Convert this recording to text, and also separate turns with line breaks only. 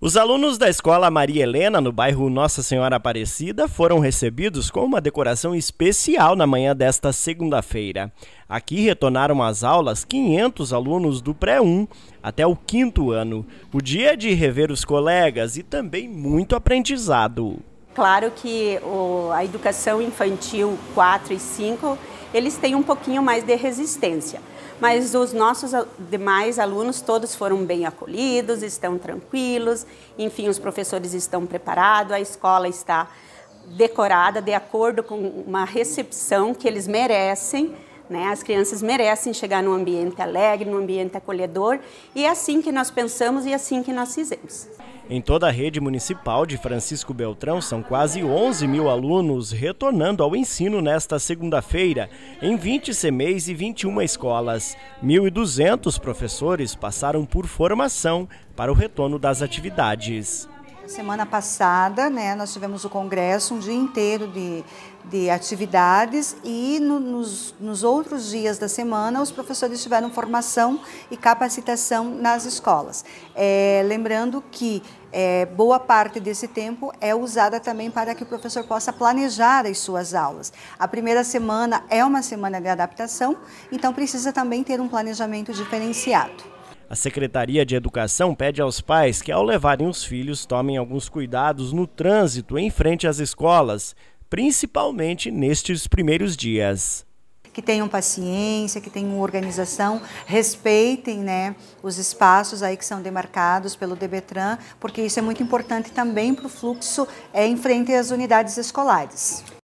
Os alunos da escola Maria Helena, no bairro Nossa Senhora Aparecida, foram recebidos com uma decoração especial na manhã desta segunda-feira. Aqui retornaram às aulas 500 alunos do pré-1 até o quinto ano. O dia de rever os colegas e também muito aprendizado
claro que o, a educação infantil 4 e 5, eles têm um pouquinho mais de resistência. Mas os nossos demais alunos todos foram bem acolhidos, estão tranquilos, enfim, os professores estão preparados, a escola está decorada de acordo com uma recepção que eles merecem. Né? As crianças merecem chegar num ambiente alegre, num ambiente acolhedor, e é assim que nós pensamos e é assim que nós fizemos.
Em toda a rede municipal de Francisco Beltrão, são quase 11 mil alunos retornando ao ensino nesta segunda-feira, em 20 CMEs e 21 escolas. 1.200 professores passaram por formação para o retorno das atividades.
Semana passada, né, nós tivemos o congresso, um dia inteiro de, de atividades e no, nos, nos outros dias da semana os professores tiveram formação e capacitação nas escolas. É, lembrando que é, boa parte desse tempo é usada também para que o professor possa planejar as suas aulas. A primeira semana é uma semana de adaptação, então precisa também ter um planejamento diferenciado.
A Secretaria de Educação pede aos pais que, ao levarem os filhos, tomem alguns cuidados no trânsito em frente às escolas, principalmente nestes primeiros dias
que tenham paciência, que tenham organização, respeitem né, os espaços aí que são demarcados pelo DBTRAN, porque isso é muito importante também para o fluxo é, em frente às unidades escolares.